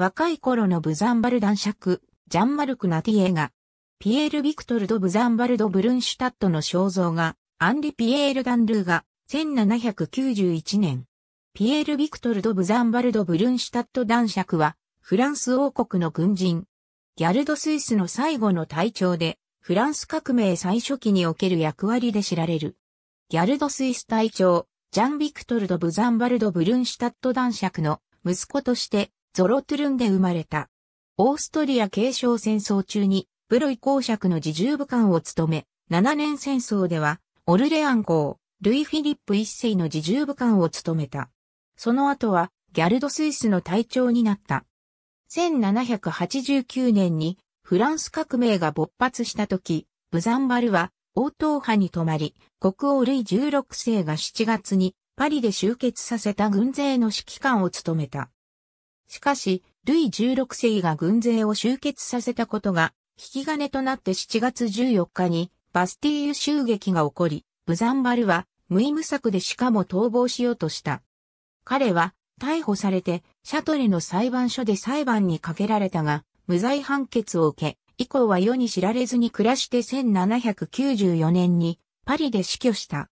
若い頃のブザンバル男爵、ジャンマルク・ナティエが、ピエール・ビクトル・ド・ブザンバルド・ブルンシュタットの肖像が、アンリ・ピエール・ダンルーが、1791年、ピエール・ビクトル・ド・ブザンバルド・ブルンシュタット男爵は、フランス王国の軍人、ギャルド・スイスの最後の隊長で、フランス革命最初期における役割で知られる。ギャルド・スイス隊長、ジャン・ビクトルド・ブザンバルド・ブルンシュタット男爵の息子としてゾロトゥルンで生まれた。オーストリア継承戦争中に、ブロイ公爵の自重部官を務め、7年戦争では、オルレアン公、ルイ・フィリップ一世の自重部官を務めた。その後は、ギャルドスイスの隊長になった。1789年に、フランス革命が勃発した時、ブザンバルは、王党派に泊まり、国王ルイ16世が7月に、パリで集結させた軍勢の指揮官を務めた。しかし、ルイ16世が軍勢を集結させたことが、引き金となって7月14日に、バスティーユ襲撃が起こり、ブザンバルは、無意無策でしかも逃亡しようとした。彼は、逮捕されて、シャトレの裁判所で裁判にかけられたが、無罪判決を受け、以降は世に知られずに暮らして1794年にパリで死去した。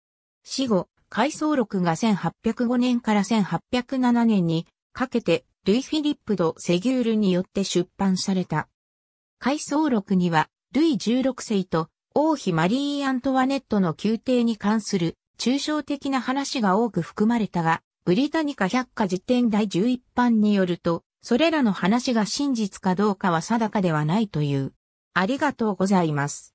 死後、回想録が1805年から1807年にかけてルイ・フィリップ・ド・セギュールによって出版された。回想録には、ルイ16世と王妃マリー・アントワネットの宮廷に関する抽象的な話が多く含まれたが、ブリタニカ百科辞典第11版によると、それらの話が真実かどうかは定かではないという。ありがとうございます。